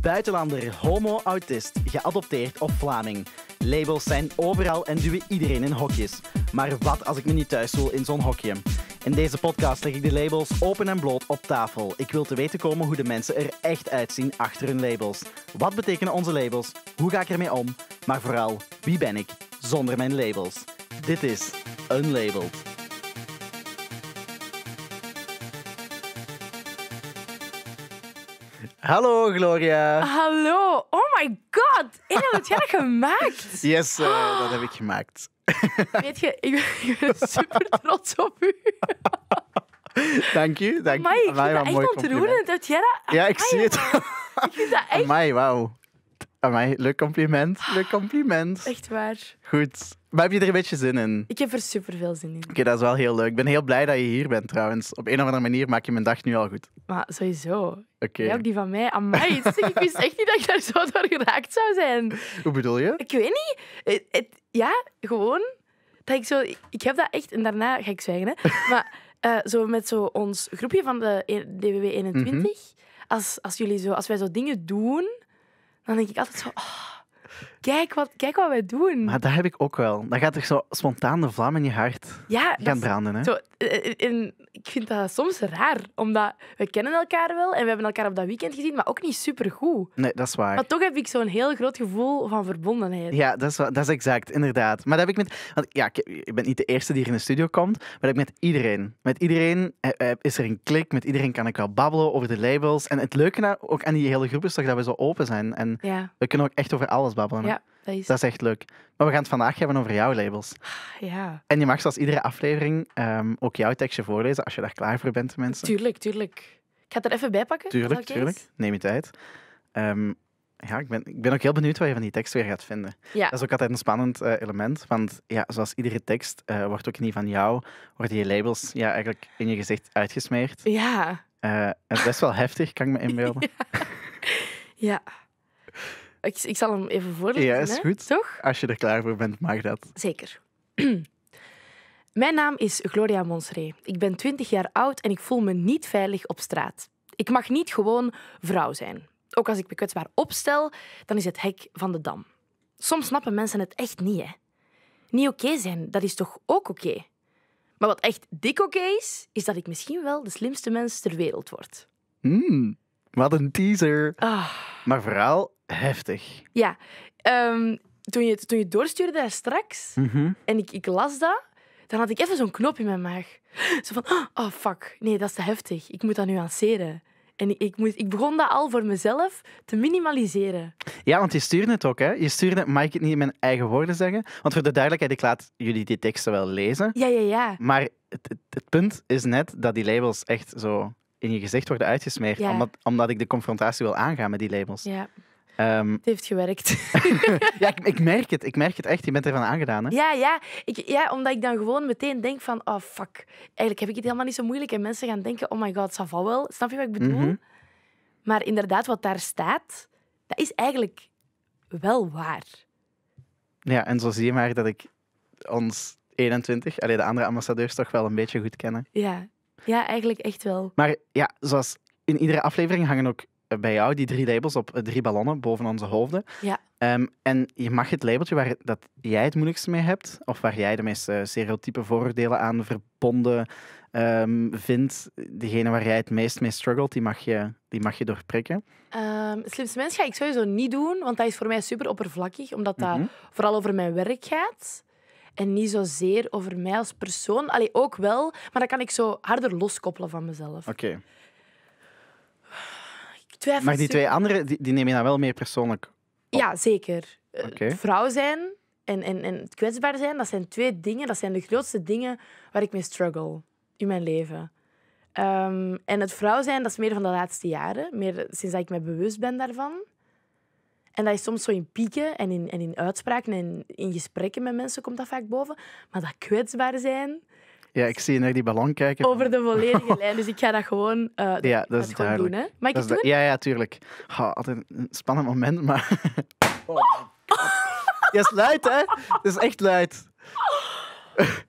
buitenlander, homo, autist, geadopteerd of Vlaming. Labels zijn overal en duwen iedereen in hokjes. Maar wat als ik me niet thuis voel in zo'n hokje? In deze podcast leg ik de labels open en bloot op tafel. Ik wil te weten komen hoe de mensen er echt uitzien achter hun labels. Wat betekenen onze labels? Hoe ga ik ermee om? Maar vooral, wie ben ik zonder mijn labels? Dit is Unlabeled. Hallo Gloria. Hallo. Oh my god. Ine, heb jij dat gemaakt? Yes, eh, oh. dat heb ik gemaakt. Weet je, ik ben, super trots op u. Dank je. Dank je. ik vind dat echt ontroerend dat jij dat... Ja, ik zie het. Ik vind dat echt... Amai, wauw. Amai, leuk compliment. Ah, leuk compliment. Echt waar. Goed. Maar heb je er een beetje zin in? Ik heb er super veel zin in. Oké, dat is wel heel leuk. Ik ben heel blij dat je hier bent trouwens. Op een of andere manier maak je mijn dag nu al goed. Maar sowieso. Oké. Okay. ook die van mij. Amai, ik wist echt niet dat ik daar zo door geraakt zou zijn. Hoe bedoel je? Ik weet niet. Het, ja, gewoon. Dat ik zo... Ik heb dat echt... En daarna ga ik zwijgen, hè. Maar eh, zo met zo ons groepje van de e-, DWW 21... Mhm. als, als, jullie zo, als wij zo dingen doen Man tenker ikke alltid så åh, Kijk wat, kijk wat wij doen. Maar dat heb ik ook wel. Dan gaat er zo spontaan de vlam in je hart ja, gaan branden. Hè? Zo, en, eh, eh, ik vind dat soms raar, omdat we kennen elkaar wel en we hebben elkaar op dat weekend gezien, maar ook niet supergoed. Nee, dat is waar. Maar toch heb ik zo'n heel groot gevoel van verbondenheid. Ja, dat is, dat is exact, inderdaad. Maar dat heb ik met... Want ja, ik ben niet de eerste die hier in de studio komt, maar ik met iedereen. Met iedereen eh, is er een klik, met iedereen kan ik wel babbelen over de labels. En het leuke ook aan die hele groep is toch dat we zo open zijn. En we kunnen ook echt over alles babbelen. Ja, dat is... echt leuk. Maar we gaan het vandaag hebben over jouw labels. Ah, ja. En je mag zoals iedere aflevering ehm, ook jouw tekstje voorlezen als je daar klaar voor bent, mensen. Tuurlijk, tuurlijk. Ik ga het er even bij pakken. Tuurlijk, tuurlijk. Neem je tijd. Ehm, ja, ik ben, ik ben ook heel benieuwd wat je van die tekst weer gaat vinden. Ja. Dat is ook altijd een spannend eh, element, want ja, zoals iedere tekst uh, wordt ook niet van jou, worden je labels ja, eigenlijk in je gezicht uitgesmeerd. Ja. Uh, het is best wel heftig, kan ik me inbeelden. ja. Ik, ik zal hem even voorlezen. Ja, is goed. Toch? Als je er klaar voor bent, mag dat. Zeker. Mijn naam is Gloria Monsree. Ik ben 20 jaar oud en ik voel me niet veilig op straat. Ik mag niet gewoon vrouw zijn. Ook als ik me kwetsbaar opstel, dan is het hek van de dam. Soms snappen mensen het echt niet, hè. Niet oké zijn, dat is toch ook oké? Maar wat echt dik oké is, is dat ik misschien wel de slimste mens ter wereld word. Hmm, wat een teaser. Ah. Maar vooral Heftig. Ja. Ehm, toen, je, toen je doorstuurde daar straks mhm. en ik, ik las dat, dan had ik even zo'n knop in mijn maag. Zo van, oh fuck, nee, dat is te heftig. Ik moet dat nuanceren. En ik, moet, ik begon dat al voor mezelf te minimaliseren. Ja, want je stuurde het ook, hè? Je stuurde het, mag ik het niet in mijn eigen woorden zeggen? Want voor de duidelijkheid, ik laat jullie die teksten wel lezen. Ja, ja, ja. Maar het, het, punt is net dat die labels echt zo in je gezicht worden uitgesmeerd, omdat, omdat ik de confrontatie wil aangaan met die labels. Ja. Ehm, het heeft gewerkt. ja, ik, ik, merk het. Ik merk het echt. Je bent ervan aangedaan. Hè? Ja, ja. Ik, ja, omdat ik dan gewoon meteen denk van, oh fuck, eigenlijk heb ik het helemaal niet zo moeilijk. En mensen gaan denken, oh my god, ça zal wel. Snap je wat ik bedoel? Mhm. Maar inderdaad, wat daar staat, dat is eigenlijk wel waar. Ja, en zo zie je maar dat ik ons 21, alleen de andere ambassadeurs, toch wel een beetje goed kennen. Ja, ja eigenlijk echt wel. Maar ja, zoals in iedere aflevering hangen ook bij jou die drie labels op eh, drie ballonnen boven onze hoofden. Ja. Ehm, en je mag het labeltje waar dat jij het moeilijkste mee hebt, of waar jij de meeste stereotype vooroordelen aan verbonden ehm, vindt, degene waar jij het meest mee struggelt, die mag je, die mag je doorprikken. Um, slimste mens ga ik sowieso niet doen, want dat is voor mij super oppervlakkig, omdat dat mhm. vooral over mijn werk gaat. En niet zozeer over mij als persoon. Allee, ook wel, maar dat kan ik zo harder loskoppelen van mezelf. Oké. Maar die twee anderen, die, neem je dan wel meer persoonlijk op? Ja, zeker. Eh, vrouw zijn en, en, en kwetsbaar zijn, dat zijn twee dingen, dat zijn de grootste dingen waar ik mee struggle in mijn leven. Ehm, en het vrouw zijn, dat is meer van de laatste jaren, meer sinds dat ik me bewust ben daarvan. En dat is soms zo in pieken en in, en in uitspraken en in gesprekken met mensen komt dat vaak boven. Maar dat kwetsbaar zijn, ja, ik zie je naar die ballon kijken. Over de volledige lijn, dus ik ga dat gewoon, uh, ja, dat is gewoon doen. Hè? Mag ik het doen? Ja, ja, tuurlijk. altijd een spannend moment, maar... Oh, ja, is luid, hè? Het is echt luid.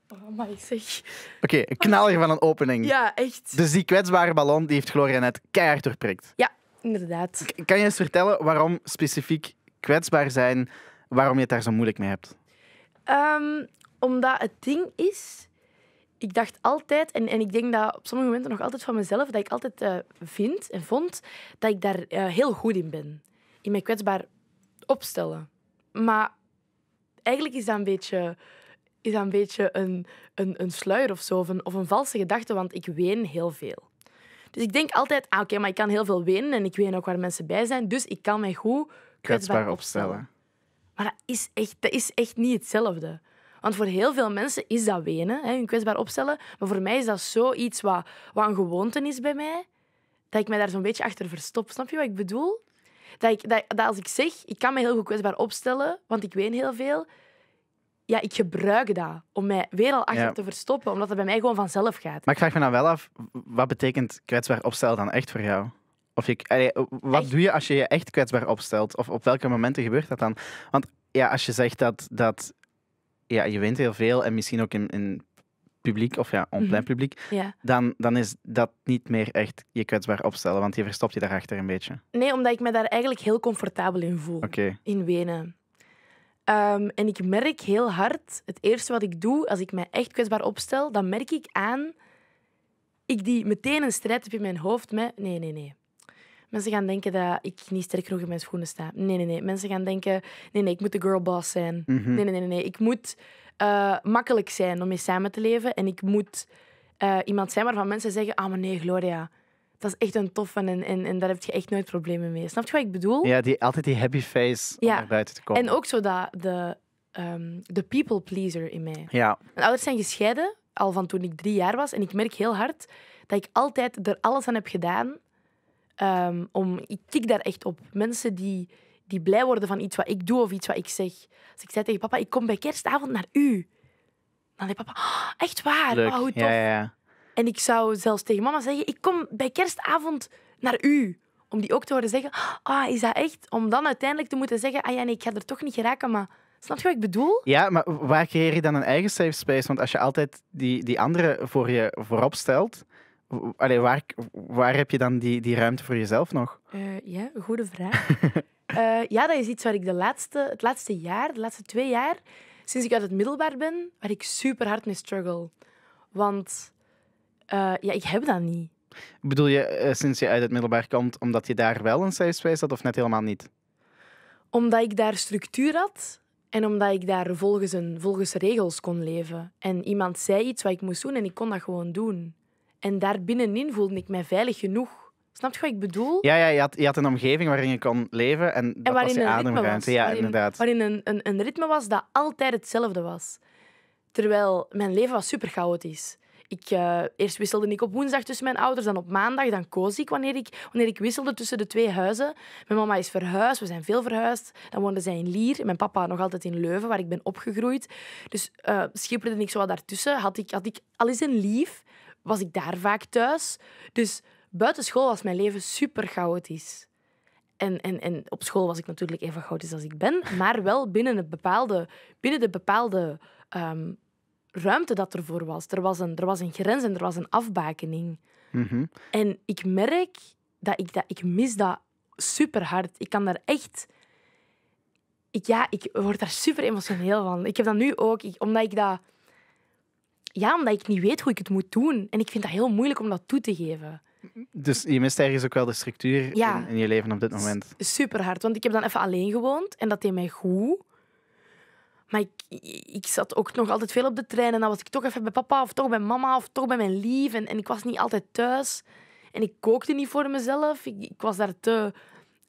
Oh zeg. Oké, okay, een knaller van een opening. Ja, echt. Dus die kwetsbare ballon die heeft Gloria net keihard doorprikt. Ja, inderdaad. kan je eens vertellen waarom specifiek kwetsbaar zijn, waarom je het daar zo moeilijk mee hebt? Ehm, omdat het ding is, ik dacht altijd, en, en ik denk dat op sommige momenten nog altijd van mezelf, dat ik altijd eh, vind en vond dat ik daar eh, heel goed in ben. In mij kwetsbaar opstellen. Maar eigenlijk is dat een beetje, is dat een, beetje een, een, een sluier of zo, of een, of een valse gedachte, want ik ween heel veel. Dus ik denk altijd, ah, oké, maar ik kan heel veel wenen en ik weet ook waar mensen bij zijn, dus ik kan mij goed kwetsbaar, opstellen. opstellen. Maar dat is, echt, dat is echt niet hetzelfde. Want voor heel veel mensen is dat wenen, hè, hun kwetsbaar opstellen. Maar voor mij is dat zoiets wat, wat een gewoonte is bij mij, dat ik mij daar zo'n beetje achter verstop. Snap je wat ik bedoel? Dat, ik, dat, als ik zeg, ik kan me heel goed kwetsbaar opstellen, want ik ween heel veel, ja, ik gebruik dat om mij weer al achter te verstoppen, omdat dat bij mij gewoon vanzelf gaat. Maar ik vraag me dan nou wel af, wat betekent kwetsbaar opstellen dan echt voor jou? Of je, wat doe je als je je echt kwetsbaar opstelt? Of op welke momenten gebeurt dat dan? Want ja, als je zegt dat, dat ja, je wint heel veel en misschien ook in, in publiek, of ja, online mhm. publiek, dan, dan is dat niet meer echt je kwetsbaar opstellen, want je verstopt je daarachter een beetje. Nee, omdat ik me daar eigenlijk heel comfortabel in voel. In Wenen. Ehm, en ik merk heel hard, het eerste wat ik doe als ik mij echt kwetsbaar opstel, dan merk ik aan, ik die meteen een strijd heb in mijn hoofd met, nee, nee, nee. Mensen gaan denken dat ik niet sterk genoeg in mijn schoenen sta. Nee, nee, nee. Mensen gaan denken, nee, nee, ik moet de girlboss zijn. Mhm. nee, nee, nee, nee. Ik moet eh, makkelijk zijn om mee samen te leven. En ik moet eh, iemand zijn waarvan mensen zeggen, ah, maar nee, Gloria, dat is echt een toffe en, en, en daar heb je echt nooit problemen mee. Snap je wat ik bedoel? Ja, die, altijd die happy face naar buiten te komen. En ook zo dat de, um, de people pleaser in mij. Ja. Mijn ouders zijn gescheiden, al van toen ik drie jaar was. En ik merk heel hard dat ik altijd er alles aan heb gedaan Ehm, om, ik tik daar echt op. Mensen die, die blij worden van iets wat ik doe of iets wat ik zeg. Als ik zei tegen papa, ik kom bij kerstavond naar u. Dan zei papa, oh, echt waar? Leuk. Oh, hoe tof. Ja, ja. En ik zou zelfs tegen mama zeggen, ik kom bij kerstavond naar u. Om die ook te horen zeggen, ah, is dat echt? Om dan uiteindelijk te moeten zeggen, ah ja, nee, ik ga er toch niet geraken, maar... Snap je wat ik bedoel? Ja, maar waar creëer je dan een eigen safe space? Want als je altijd die, die andere voor je voorop stelt, Allee, waar, waar heb je dan die, die ruimte voor jezelf nog? Uh, ja, goede vraag. Eh, ja, dat is iets waar ik de laatste, het laatste jaar, de laatste twee jaar, sinds ik uit het middelbaar ben, waar ik super hard mee struggle. Want eh, ja, ik heb dat niet. Bedoel je sinds je uit het middelbaar komt, omdat je daar wel een safe space had of net helemaal niet? Omdat ik daar structuur had en omdat ik daar volgens, een, volgens regels kon leven. En iemand zei iets wat ik moest doen en ik kon dat gewoon doen. En daar voelde ik mij veilig genoeg. Snap je wat ik bedoel? Ja, ja je, had, je had een omgeving waarin je kon leven en, dat was je ademruimte. ja, waarin, inderdaad. Waarin een, een, een ritme was dat altijd hetzelfde was. Terwijl mijn leven was super chaotisch. Ik, eh, eerst wisselde ik op woensdag tussen mijn ouders, dan op maandag. Dan koos ik wanneer, ik wanneer ik wisselde tussen de twee huizen. Mijn mama is verhuisd, we zijn veel verhuisd. Dan woonde zij in Lier, mijn papa nog altijd in Leuven, waar ik ben opgegroeid. Dus uh, eh, schipperde ik zo wat daartussen. Had ik, had ik al eens een lief, was ik daar vaak thuis. Dus buiten school was mijn leven super chaotisch. En, en, en op school was ik natuurlijk even chaotisch als ik ben, maar wel binnen, het bepaalde, binnen de bepaalde ehm, ruimte dat ervoor was. Er was, een, er was een grens en er was een afbakening. Mhm. En ik merk dat ik, dat ik mis dat super hard. Ik kan daar echt. Ik, ja, ik word daar super emotioneel van. Ik heb dat nu ook, omdat ik dat ja, omdat ik niet weet hoe ik het moet doen. En ik vind dat heel moeilijk om dat toe te geven. Dus je mist ergens ook wel de structuur in, je leven op dit moment? Super hard, want ik heb dan even alleen gewoond en dat deed mij goed. Maar ik, ik zat ook nog altijd veel op de trein en dan was ik toch even bij papa of toch bij mama of toch bij mijn lief. En, en ik was niet altijd thuis en ik kookte niet voor mezelf. Ik, ik was daar te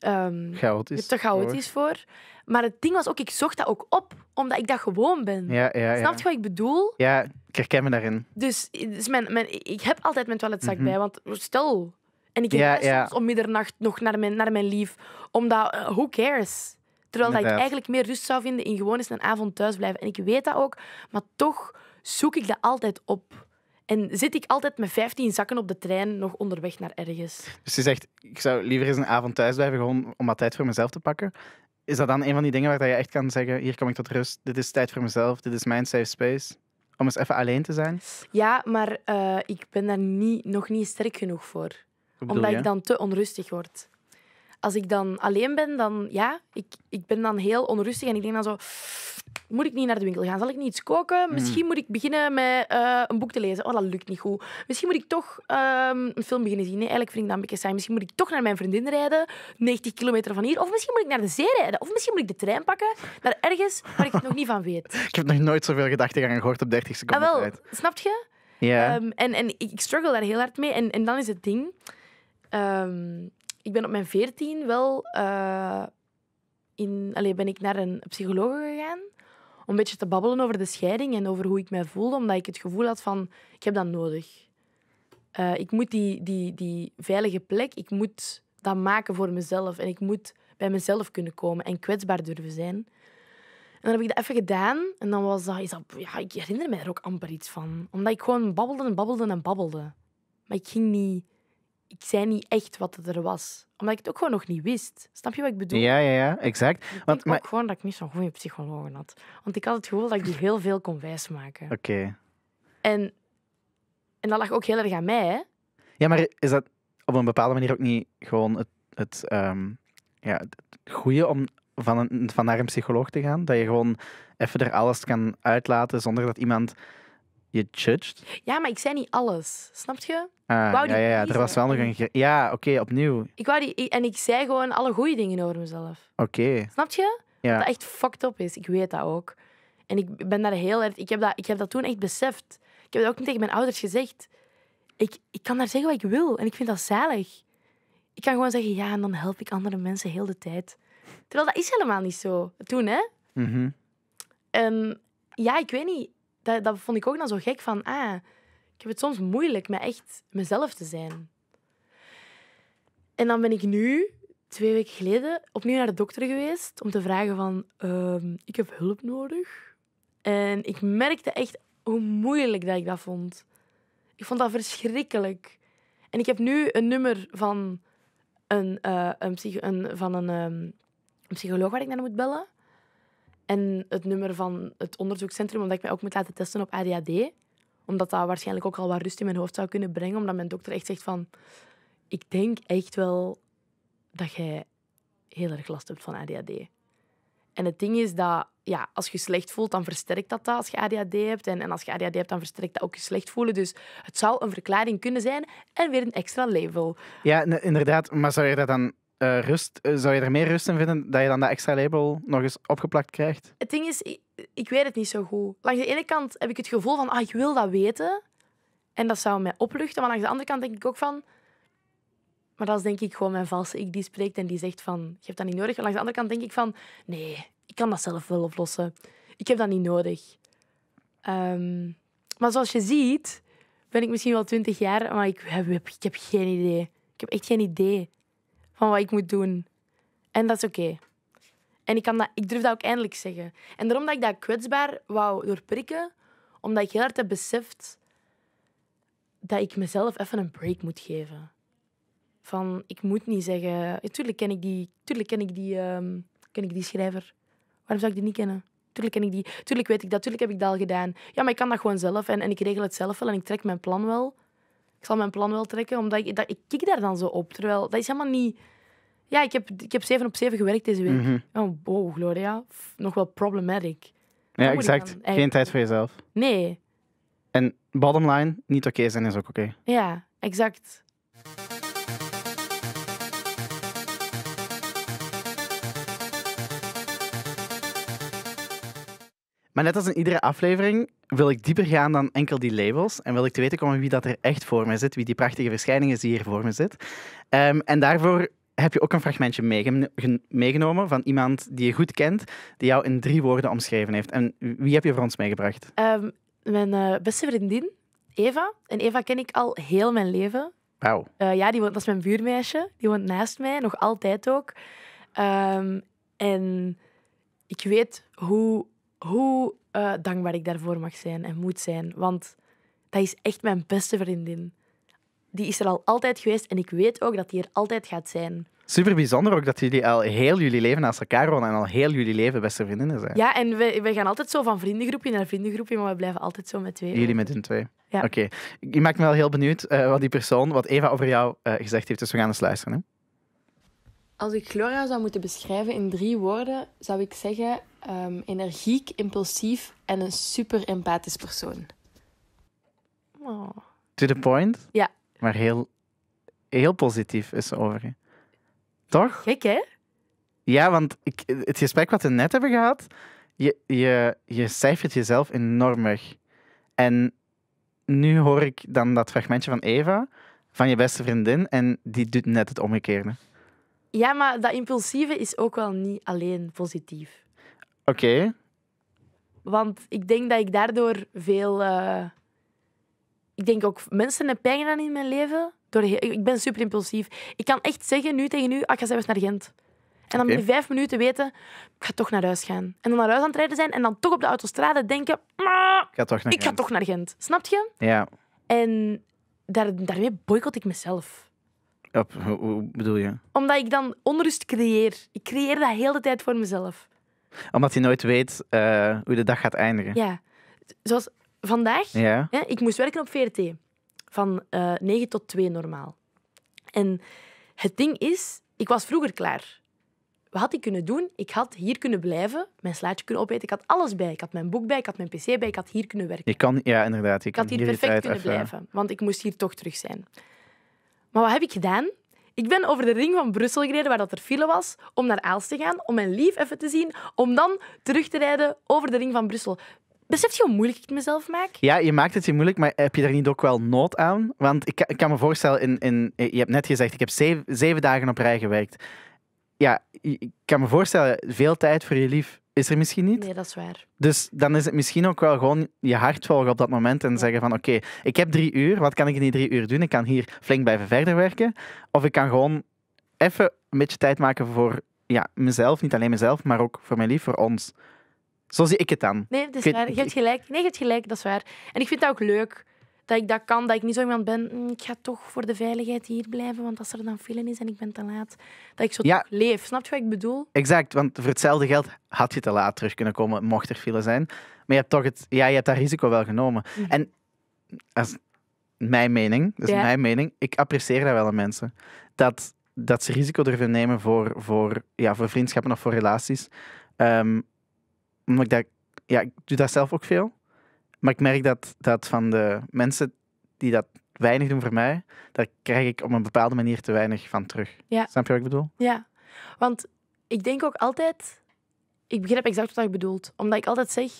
um, ehm, chaotisch, te chaotisch voor. voor. Maar het ding was ook, ik zocht dat ook op, omdat ik dat gewoon ben. Ja, Snap je wat ik bedoel? Ja, ik herken me daarin. Dus, dus mijn, mijn, ik heb altijd mijn toiletzak mhm. bij, want stel... En ik ga soms om middernacht nog naar mijn, naar mijn lief, omdat, hoe eh, who cares? Terwijl dat ik eigenlijk meer rust zou vinden in gewoon eens een avond thuis blijven. En ik weet dat ook, maar toch zoek ik dat altijd op. En zit ik altijd met 15 zakken op de trein nog onderweg naar ergens. Dus je zegt, ik zou liever eens een avond thuis blijven gewoon om wat tijd voor mezelf te pakken. Is dat dan een van die dingen waar je echt kan zeggen, hier kom ik tot rust, dit is tijd voor mezelf, dit is mijn safe space? Om eens even alleen te zijn? Ja, maar eh, ik ben daar niet, nog niet sterk genoeg voor. Omdat ik dan te onrustig word. Als ik dan alleen ben, dan ja, ik, ik ben dan heel onrustig en ik denk dan zo moet ik niet naar de winkel gaan? Zal ik niet iets koken? Hmm. Misschien moet ik beginnen met eh, een boek te lezen. Oh, dat lukt niet goed. Misschien moet ik toch ehm, een film beginnen zien. eigenlijk vind ik dat een beetje saai. Misschien moet ik toch naar mijn vriendin rijden, 90 kilometer van hier. Of misschien moet ik naar de zee rijden. Of misschien moet ik de trein pakken naar ergens waar ik het nog niet van weet. Ik heb nog nooit zoveel gedachten gehoord op 30 seconden. Ah, wel, snap je? Ja. Ehm, en, en ik struggle daar heel hard mee. En, en dan is het ding... Ehm, ik ben op mijn 14 wel... Eh, in, allez, ben ik naar een psycholoog gegaan om een beetje te babbelen over de scheiding en over hoe ik mij voelde, omdat ik het gevoel had van, ik heb dat nodig. Uh, ik moet die, die, die veilige plek, ik moet dat maken voor mezelf. En ik moet bij mezelf kunnen komen en kwetsbaar durven zijn. En dan heb ik dat even gedaan. En dan was dat, is dat ja, ik herinner me er ook amper iets van. Omdat ik gewoon babbelde en babbelde en babbelde. Maar ik ging niet ik zei niet echt wat het er was. Omdat ik het ook gewoon nog niet wist. Snap je wat ik bedoel? Ja, ja, ja, exact. Ik Want, maar... ook gewoon dat ik niet zo'n goede psycholoog had. Want ik had het gevoel dat ik die heel veel kon wijsmaken. Oké. En, en dat lag ook heel erg aan mij, hè? Ja, maar is dat op een bepaalde manier ook niet gewoon het, het, ehm, ja, het goede om van, een, van naar een psycholoog te gaan? Dat je gewoon even er alles kan uitlaten zonder dat iemand je judged. Ja, maar ik zei niet alles. Snap je? Ah, ja, ja, ja. er was wel nog een... Ja, oké, opnieuw. Ik wou die... En ik zei gewoon alle goede dingen over mezelf. Oké. Okay. Snap je? Dat echt fucked up is. Ik weet dat ook. En ik ben daar heel erg... Ik heb dat, ik heb dat toen echt beseft. Ik heb dat ook niet tegen mijn ouders gezegd. Ik, ik kan daar zeggen wat ik wil. En ik vind dat zalig. Ik kan gewoon zeggen, ja, en dan help ik andere mensen heel de tijd. Terwijl dat is helemaal niet zo. Toen, hè? Mm -hmm. ja, ik weet niet dat, dat vond ik ook dan zo gek van, ah, ik heb het soms moeilijk met echt mezelf te zijn. En dan ben ik nu, twee weken geleden, opnieuw naar de dokter geweest om te vragen van, ehm, ik heb hulp nodig. En ik merkte echt hoe moeilijk dat ik dat vond. Ik vond dat verschrikkelijk. En ik heb nu een nummer van een, eh, een, een, van een, ehm, een psycholoog waar ik naar moet bellen. En het nummer van het onderzoekscentrum, omdat ik mij ook moet laten testen op ADHD. Omdat dat waarschijnlijk ook al wat rust in mijn hoofd zou kunnen brengen. Omdat mijn dokter echt zegt van... Ik denk echt wel dat jij heel erg last hebt van ADHD. En het ding is dat ja, als je slecht voelt, dan versterkt dat dat als je ADHD hebt. En, en als je ADHD hebt, dan versterkt dat ook je slecht voelen. Dus het zou een verklaring kunnen zijn en weer een extra level. Ja, inderdaad. Maar zou je dat dan eh, rust, eh, zou je er meer rust in vinden dat je dan dat extra label nog eens opgeplakt krijgt? Het ding is, ik, weet het niet zo goed. Langs de ene kant heb ik het gevoel van, ah, ik wil dat weten. En dat zou mij opluchten. Maar langs de andere kant denk ik ook van... Maar dat is denk ik gewoon mijn valse ik die spreekt en die zegt van, je hebt dat niet nodig. Maar langs de andere kant denk ik van, nee, ik kan dat zelf wel oplossen. Ik heb dat niet nodig. Ehm, maar zoals je ziet, ben ik misschien wel twintig jaar, maar ik heb, ik heb geen idee. Ik heb echt geen idee van wat ik moet doen. En dat is oké. En ik, kan dat, ik durf dat ook eindelijk zeggen. En daarom dat ik dat kwetsbaar wou doorprikken, omdat ik heel hard heb beseft dat ik mezelf even een break moet geven. Van, ik moet niet zeggen... Tuurlijk ken ik die, tuurlijk ken ik die, ehm, ken ik die schrijver. Waarom zou ik die niet kennen? Tuurlijk ken ik die. Tuurlijk weet ik dat. Tuurlijk heb ik dat al gedaan. Ja, maar ik kan dat gewoon zelf. En, en ik regel het zelf wel. En ik trek mijn plan wel ik zal mijn plan wel trekken, omdat ik, ik kik daar dan zo op. Terwijl, dat is helemaal niet... Ja, ik heb, ik heb 7 op 7 gewerkt deze week. Mhm. oh, wow, Gloria. Nog wel problematic. Ja, exact. Geen tijd voor jezelf. Nee. En bottom line, niet oké zijn is ook oké. Ja, exact. Maar net als in iedere aflevering wil ik dieper gaan dan enkel die labels. En wil ik te weten komen wie dat er echt voor mij zit. Wie die prachtige verschijningen die hier voor me zit. Ehm, en daarvoor heb je ook een fragmentje meegenomen van iemand die je goed kent. Die jou in drie woorden omschreven heeft. En wie heb je voor ons meegebracht? Ehm, mijn eh, beste vriendin, Eva. En Eva ken ik al heel mijn leven. Wauw. Eh, ja, die woont, dat is mijn buurmeisje. Die woont naast mij, nog altijd ook. Ehm, en ik weet hoe hoe eh, dankbaar ik daarvoor mag zijn en moet zijn. Want dat is echt mijn beste vriendin. Die is er al altijd geweest en ik weet ook dat die er altijd gaat zijn. Super bijzonder ook dat jullie al heel jullie leven naast elkaar wonen en al heel jullie leven beste vriendinnen zijn. Ja, en we, we gaan altijd zo van vriendengroepje naar vriendengroepje, maar we blijven altijd zo met twee. Jullie met hun twee. Ja. Oké. ik maak me wel heel benieuwd eh, wat die persoon, wat Eva over jou eh, gezegd heeft, dus we gaan eens luisteren. Hè? Als ik Gloria zou moeten beschrijven in drie woorden, zou ik zeggen Ehm, energiek, impulsief en een super empathisch persoon. Oh. To the point? Ja. Maar heel, heel positief is ze over. Toch? Gek, hè? Ja, want ik, het gesprek wat we net hebben gehad, je, je, je cijfert jezelf enorm weg. En nu hoor ik dan dat fragmentje van Eva, van je beste vriendin, en die doet net het omgekeerde. Ja, maar dat impulsieve is ook wel niet alleen positief. Oké. Want ik denk dat ik daardoor veel. Eh, ik denk ook mensen heb pijn gedaan in mijn leven. Door, ik ben super impulsief. Ik kan echt zeggen nu tegen u: ah, ik ga zelfs naar Gent. En dan okay. in vijf minuten weten, ik ga toch naar huis gaan. En dan naar huis aan het rijden zijn en dan toch op de autostrade denken, ah, ik ga toch naar, Gent. Ga Snap je? Ja. En daar, daarmee boycott ik mezelf. Op, hoe, bedoel je? Omdat ik dan onrust creëer. Ik creëer dat heel de tijd voor mezelf omdat je nooit weet uh, hoe de dag gaat eindigen. Ja. Zoals vandaag, ja. ik moest werken op VRT. Van uh, eh, 9 tot 2 normaal. En het ding is, ik was vroeger klaar. Wat had ik kunnen doen? Ik had hier kunnen blijven, mijn slaatje kunnen opeten. Ik had alles bij. Ik had mijn boek bij, ik had mijn pc bij, ik had hier kunnen werken. Je kan, ja, inderdaad. ik had hier perfect kunnen blijven, want ik moest hier toch terug zijn. Maar wat heb ik gedaan? Ik ben over de ring van Brussel gereden, waar dat er file was, om naar Aals te gaan, om mijn lief even te zien, om dan terug te rijden over de ring van Brussel. Besef je hoe moeilijk ik het mezelf maak? Ja, je maakt het je moeilijk, maar heb je daar niet ook wel nood aan? Want ik, kan me voorstellen, in, in, je hebt net gezegd, ik heb zeven, zeven dagen op rij gewerkt. Ja, ik kan me voorstellen, veel tijd voor je lief is er misschien niet. Nee, dat is waar. Dus dan is het misschien ook wel gewoon je hart volgen op dat moment en zeggen van oké, ik heb drie uur, wat kan ik in die drie uur doen? Ik kan hier flink blijven verder werken. Of ik kan gewoon even een beetje tijd maken voor ja, mezelf, niet alleen mezelf, maar ook voor mijn lief, voor ons. Zo zie ik het dan. Nee, dat is waar. Je hebt gelijk. Nee, je hebt gelijk, dat is waar. En ik vind dat ook leuk dat ik dat kan, dat ik niet zo iemand ben, mm, ik ga toch voor de veiligheid hier blijven, want als er dan file is en ik ben te laat, dat ik zo leef. Snap je wat ik bedoel? Exact, want voor hetzelfde geld had je te laat terug kunnen komen, mocht er file zijn. Maar je hebt toch het, ja, je hebt dat risico wel genomen. Mhm. En als mijn mening, dat mijn mening, ik apprecieer dat wel aan mensen. Dat, dat ze risico durven nemen voor, voor, ja, voor vriendschappen of voor relaties. Um, omdat ik dat, ja, ik doe dat zelf ook veel. Maar ik merk dat, dat van de mensen die dat weinig doen voor mij, daar krijg ik op een bepaalde manier te weinig van terug. Snap je wat ik bedoel? Ja, want ik denk ook altijd, ik begrijp exact wat je bedoelt, omdat ik altijd zeg,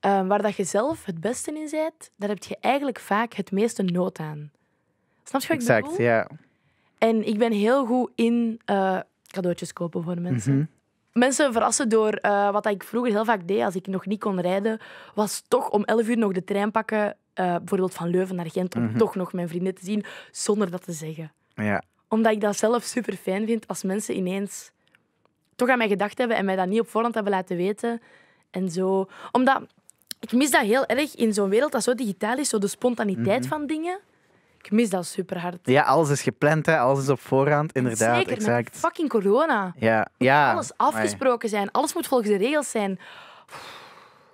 ehm, waar dat je zelf het beste in bent, daar heb je eigenlijk vaak het meeste nood aan. Snap je wat ik bedoel? Exact, ja. En ik ben heel goed in eh, cadeautjes kopen voor mensen. Mhm mensen verrassen door eh, wat ik vroeger heel vaak deed als ik nog niet kon rijden, was toch om 11 uur nog de trein pakken, eh, bijvoorbeeld van Leuven naar Gent, om mhm. toch nog mijn vrienden te zien zonder dat te zeggen. Ja. Omdat ik dat zelf super fijn vind als mensen ineens toch aan mij gedacht hebben en mij dat niet op voorhand hebben laten weten. En zo. Omdat ik mis dat heel erg in zo'n wereld dat zo digitaal is, zo de spontaniteit mhm. van dingen. Ik mis dat super hard. Ja, alles is gepland, hè. alles is op voorhand, inderdaad. Zeker, exact. met fucking corona. Ja. ja. Alles afgesproken zijn, alles moet volgens de regels zijn.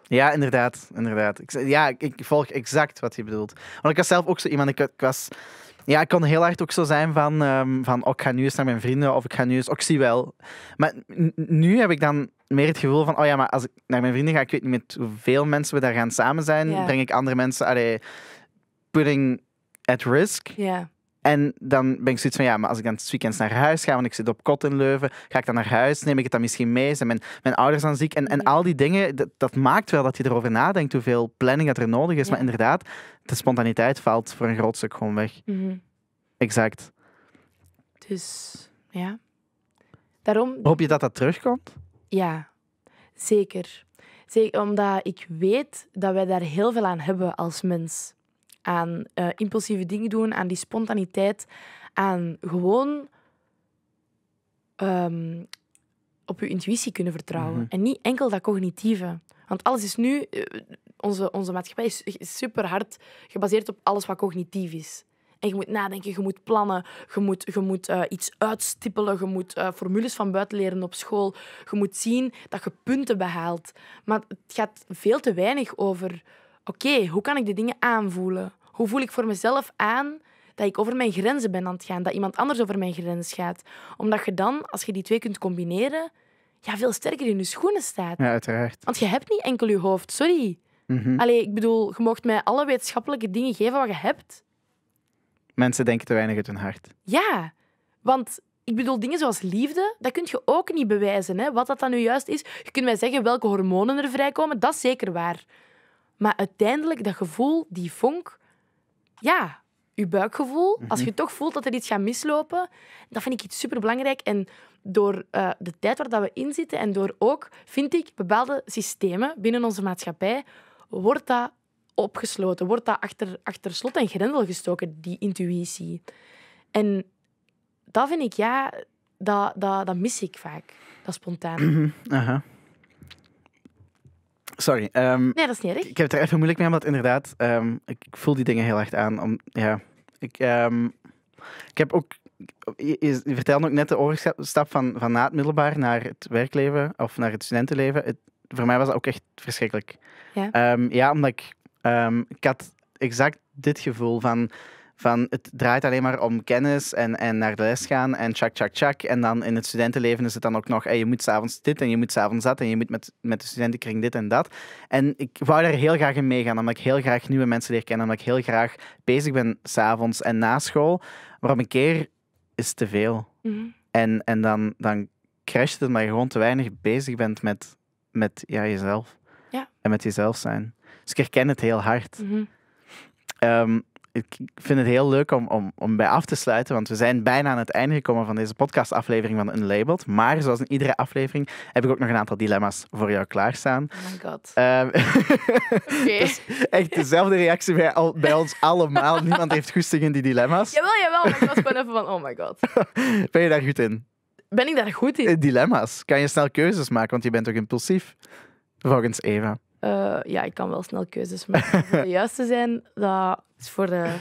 Ja, inderdaad. inderdaad. Ik, ja, ik, volg exact wat je bedoelt. Want ik was zelf ook zo iemand, ik, was... Ja, ik kon heel hard ook zo zijn van, ehm, van oh, ik ga nu eens naar mijn vrienden of ik ga nu eens... Oh, zie wel. Maar nu heb ik dan meer het gevoel van, oh ja, maar als ik naar mijn vrienden ga, ik weet niet met hoeveel mensen we daar gaan samen zijn, ja. breng ik andere mensen... Allee, putting at risk. Ja. En dan ben ik zoiets van, ja, maar als ik dan het weekend naar huis ga, want ik zit op kot in Leuven, ga ik dan naar huis, neem ik het dan misschien mee, zijn mijn, mijn ouders dan ziek? En, en al die dingen, dat, dat maakt wel dat je erover nadenkt hoeveel planning dat er nodig is. Maar inderdaad, de spontaniteit valt voor een groot stuk gewoon weg. Mhm. Exact. Dus, ja. Daarom... Hoop je dat dat terugkomt? Ja, zeker. Zeker omdat ik weet dat wij daar heel veel aan hebben als mens aan eh, impulsieve dingen doen, aan die spontaniteit, aan gewoon ehm, op je intuïtie kunnen vertrouwen. Mhm. En niet enkel dat cognitieve. Want alles is nu, eh, onze, onze maatschappij is super hard gebaseerd op alles wat cognitief is. En je moet nadenken, je moet plannen, je moet, je moet eh, iets uitstippelen, je moet formules van buiten leren op school. Je moet zien dat je punten behaalt. Maar het gaat veel te weinig over, oké, hoe kan ik de dingen aanvoelen? Hoe voel ik voor mezelf aan dat ik over mijn grenzen ben aan het gaan, dat iemand anders over mijn grens gaat? Omdat je dan, als je die twee kunt combineren, ja, veel sterker in je schoenen staat. Ja, uiteraard. Want je hebt niet enkel je hoofd, sorry. Mm Allee, ik bedoel, je mocht mij alle wetenschappelijke dingen geven wat je hebt. Mensen denken te weinig uit hun hart. Ja, want ik bedoel, dingen zoals liefde, dat kun je ook niet bewijzen. Hè? Wat dat dan nu juist is. Je kunt mij zeggen welke hormonen er vrijkomen, dat is zeker waar. Maar uiteindelijk, dat gevoel, die vonk, ja, je buikgevoel, als mhm. je toch voelt dat er iets gaat mislopen, dat vind ik iets superbelangrijk. En door eh, de tijd waar dat we in zitten en door ook, vind ik, bepaalde systemen binnen onze maatschappij, wordt dat opgesloten, wordt dat achter, achter slot en grendel gestoken, die intuïtie. En dat vind ik, ja, dat, dat, dat mis ik vaak, dat spontaan. Mhm. Sorry. Ehm, nee, dat is niet erg. Ik heb het er even moeilijk mee, omdat inderdaad, ehm, ik, voel die dingen heel erg aan. Om, ja, ik, ehm, ik heb ook. Je, je, vertelde ook net de overstap van, van na het middelbaar naar het werkleven of naar het studentenleven. Het, voor mij was dat ook echt verschrikkelijk. Ja, ja omdat ik, ik had exact dit gevoel van van het draait alleen maar om kennis en, en naar de les gaan en chak, chak, chak. En dan in het studentenleven is het dan ook nog, hey, je moet s'avonds dit en je moet s'avonds dat en je moet met, met de studentenkring dit en dat. En ik wou daar heel graag in meegaan, omdat ik heel graag nieuwe mensen leer kennen, omdat ik heel graag bezig ben s'avonds en na school. Maar op een keer is te veel. Mhm. En, en dan, dan crasht het, maar je gewoon te weinig bezig bent met, met ja, jezelf. Ja. En met jezelf zijn. Dus ik herken het heel hard. Mhm. Ehm, ik vind het heel leuk om, om, om bij af te sluiten, want we zijn bijna aan het einde gekomen van deze podcastaflevering van Unlabeled. Maar zoals in iedere aflevering heb ik ook nog een aantal dilemma's voor jou klaarstaan. Oh my god. Um, echt dezelfde reactie bij, al, bij ons allemaal. Niemand heeft goesting in die dilemma's. Jawel, jawel. Maar ik was gewoon even van, oh my god. ben je daar goed in? Ben ik daar goed in? Eh, dilemma's. Kan je snel keuzes maken, want je bent ook impulsief. Volgens Eva. Eh, ja, ik kan wel snel keuzes maken. De juist te zijn, dat is dus voor de...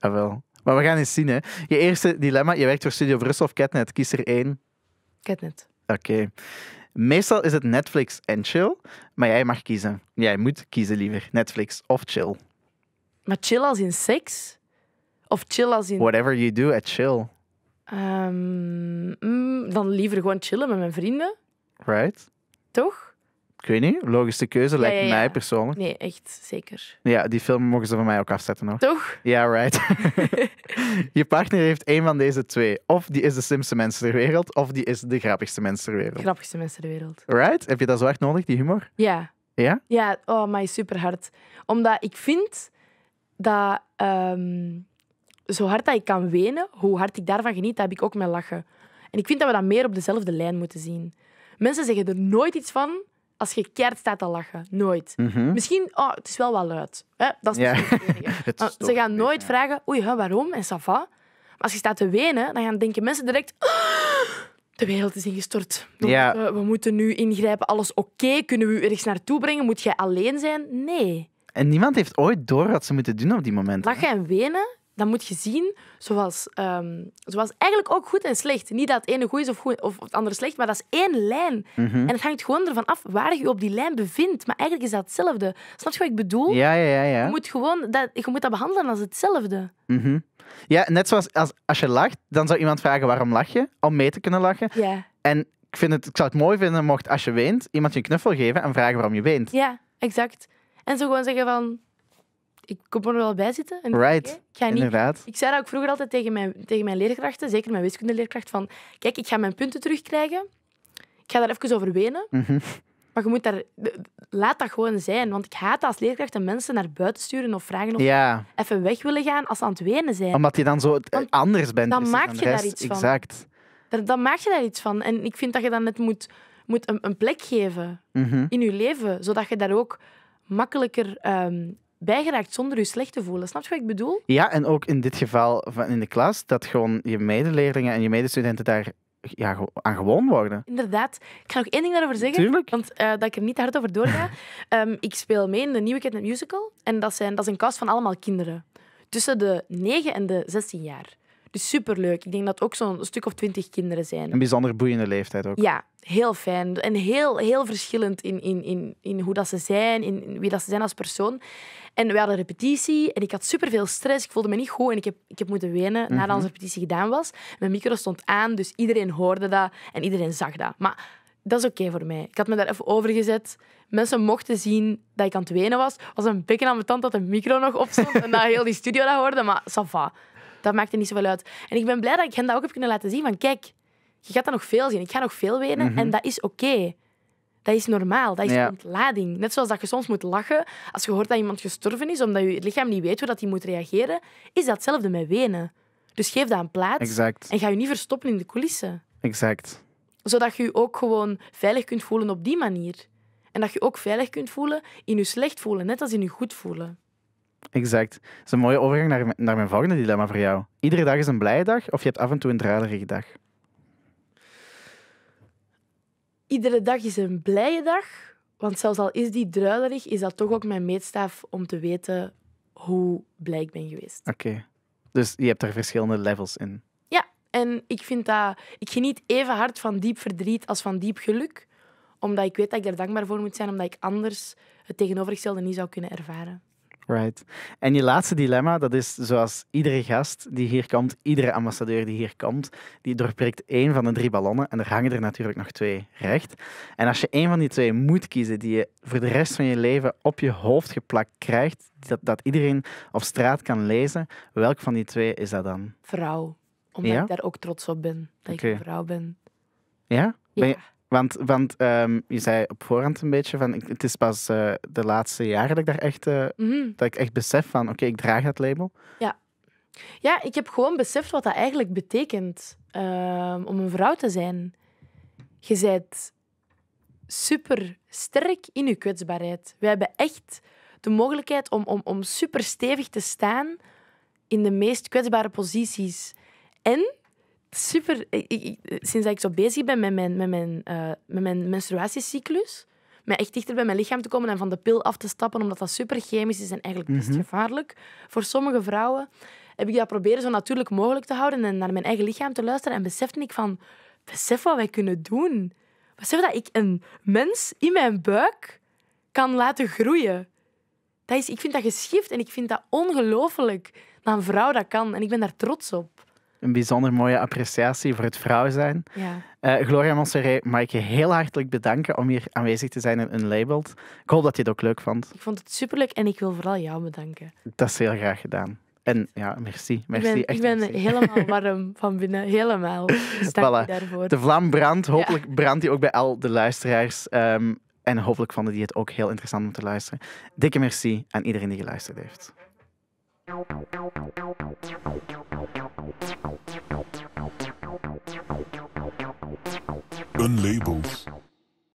Jawel. Maar we gaan eens zien, hè. Je eerste dilemma, je werkt voor Studio Brussel of Catnet. Kies er één. Catnet. Oké. Meestal is het Netflix en chill, maar jij mag kiezen. Jij moet kiezen liever, Netflix of chill. Maar chill als in seks? Of chill als in... Whatever you do at chill. Ehm, mm, dan liever gewoon chillen met mijn vrienden. Right. Toch? Ik weet niet, logische keuze lijkt mij persoonlijk. Nee, echt zeker. Ja, die film mogen ze van mij ook afzetten hoor. Toch? Ja, right. je partner heeft één van deze twee. Of die is de slimste mens ter wereld, of die is de grappigste mens ter wereld. Grappigste mens ter wereld. Right? Heb je dat zo hard nodig, die humor? Ja. Ja? Ja, oh my, super hard. Omdat ik vind dat ehm, zo hard dat ik kan wenen, hoe hard ik daarvan geniet, daar heb ik ook met lachen. En ik vind dat we dat meer op dezelfde lijn moeten zien. Mensen zeggen er nooit iets van, als je keert staat te lachen. Nooit. Mhm. Misschien, oh, het is wel wel luid. Hè? Dat is ja. het Ze gaan nooit vragen, oei, hè, waarom en safa. Maar als je staat te wenen, dan gaan denken mensen direct... de wereld is ingestort. We, moeten, nu ingrijpen. Alles oké? Kunnen we u ergens naartoe brengen? Moet jij alleen zijn? Nee. En niemand heeft ooit door wat ze moeten doen op die moment. Lachen en wenen dan moet je zien zoals, ehm, zoals eigenlijk ook goed en slecht. Niet dat het ene goed is of, of het andere slecht, maar dat is één lijn. Mhm. En het hangt gewoon ervan af waar je op die lijn bevindt. Maar eigenlijk is dat hetzelfde. Snap je wat ik bedoel? Ja, ja, ja. Je, moet gewoon dat, je moet dat behandelen als hetzelfde. Mm Ja, net zoals als, als je lacht, dan zou iemand vragen waarom lach je? Om mee te kunnen lachen. Ja. En ik, vind het, ik zou het mooi vinden mocht als je weent, iemand je een knuffel geven en vragen waarom je weent. Ja, exact. En zo gewoon zeggen van ik kom er wel bij zitten. En right, ik, ik ga niet, Ik zei dat ook vroeger altijd tegen mijn, tegen mijn leerkrachten, zeker mijn wiskundeleerkracht, van kijk, ik ga mijn punten terugkrijgen. Ik ga daar even over wenen. Mhm. Maar je moet daar... Laat dat gewoon zijn. Want ik haat als leerkrachten mensen naar buiten sturen of vragen of even weg willen gaan als ze aan het wenen zijn. Omdat je dan zo eh, anders bent. Dan dus maak je daar iets van. Exact. Dan, dan maak je daar iets van. En ik vind dat je dan net moet, moet een, een plek geven mhm. in je leven. Zodat je daar ook makkelijker ehm, bijgeraakt zonder je slecht te voelen. Snap je wat ik bedoel? Ja, en ook in dit geval van in de klas, dat gewoon je medeleerlingen en je medestudenten daar ja, aan gewoon worden. Inderdaad. Ik ga nog één ding daarover zeggen. Tuurlijk. Want eh, dat ik er niet hard over doorga. Ehm, ik speel mee in de Nieuwe Kidnet Musical. En dat, zijn, dat is een cast van allemaal kinderen. Tussen de 9 en de 16 jaar. Dus superleuk. Ik denk dat ook zo'n stuk of twintig kinderen zijn. Een bijzonder boeiende leeftijd ook. Ja, heel fijn. En heel, heel verschillend in, in, in, in hoe dat ze zijn, in, wie dat ze zijn als persoon. En we hadden repetitie en ik had superveel stress. Ik voelde me niet goed en ik heb, ik heb moeten wenen nadat mhm. onze repetitie gedaan was. Mijn micro stond aan, dus iedereen hoorde dat en iedereen zag dat. Maar dat is oké voor mij. Ik had me daar even over gezet. Mensen mochten zien dat ik aan het wenen was. was een bekken aan mijn tand dat de micro nog opstond en dat heel die studio dat hoorde, maar ça va dat er niet zoveel uit. En ik ben blij dat ik hen dat ook heb kunnen laten zien. Van kijk, je gaat dat nog veel zien. Ik ga nog veel wenen. Mhm. En dat is oké. Dat is normaal. Dat is ja. ontlading. Net zoals dat je soms moet lachen als je hoort dat iemand gestorven is, omdat je het lichaam niet weet hoe dat hij moet reageren, is dat hetzelfde met wenen. Dus geef dat een plaats. En ga je niet verstoppen in de coulissen. Exact. Zodat je je ook gewoon veilig kunt voelen op die manier. En dat je ook veilig kunt voelen in je slecht voelen, net als in je goed voelen. Exact. Dat is een mooie overgang naar, naar mijn volgende dilemma voor jou. Iedere dag is een blije dag of je hebt af en toe een druilerige dag? Iedere dag is een blije dag, want zelfs al is die druilerig, is dat toch ook mijn meetstaaf om te weten hoe blij ik ben geweest. Oké. Dus je hebt er verschillende levels in. Ja, en ik vind dat... Ik geniet even hard van diep verdriet als van diep geluk, omdat ik weet dat ik er dankbaar voor moet zijn, omdat ik anders het tegenovergestelde niet zou kunnen ervaren. Right. En je laatste dilemma, dat is zoals iedere gast die hier komt, iedere ambassadeur die hier komt, die doorprikt één van de drie ballonnen en er hangen er natuurlijk nog twee recht. En als je één van die twee moet kiezen, die je voor de rest van je leven op je hoofd geplakt krijgt, dat, dat iedereen op straat kan lezen, welk van die twee is dat dan? Vrouw. Omdat ik daar ook trots op ben, dat ik een vrouw ben. Ja? Want, want ehm, je zei op voorhand een beetje van het is pas eh, de laatste jaren dat ik daar echt, eh, mhm. dat ik echt besef van oké, ik draag dat label. Ja. ja, ik heb gewoon beseft wat dat eigenlijk betekent ehm, om een vrouw te zijn. Je bent super sterk in je kwetsbaarheid. We hebben echt de mogelijkheid om, om, om super stevig te staan in de meest kwetsbare posities. En super... sinds dat ik zo bezig ben met mijn, met mijn, eh, met mijn menstruatiecyclus, met echt dichter bij mijn lichaam te komen en van de pil af te stappen, omdat dat super chemisch is en eigenlijk best mhm. gevaarlijk voor sommige vrouwen, heb ik dat proberen zo natuurlijk mogelijk te houden en naar mijn eigen lichaam te luisteren. En besefte ik van, besef wat wij kunnen doen. Besef dat ik een mens in mijn buik kan laten groeien. Dat is, ik vind dat geschift en ik vind dat ongelooflijk dat een vrouw dat kan. En ik ben daar trots op een bijzonder mooie appreciatie voor het vrouw zijn. Ja. Eh, Gloria Montserrat, mag ik je heel hartelijk bedanken om hier aanwezig te zijn in Unlabeled. Ik hoop dat je het ook leuk vond. Ik vond het superleuk en ik wil vooral jou bedanken. Dat is heel graag gedaan. En ja, merci. merci ik ben, echt ik ben helemaal warm van binnen. Helemaal. Dus daarvoor. De vlam brandt. Hopelijk brandt die ook bij al de luisteraars. Ehm, en hopelijk vonden die het ook heel interessant om te luisteren. Dikke merci aan iedereen die geluisterd heeft. Unlabeled.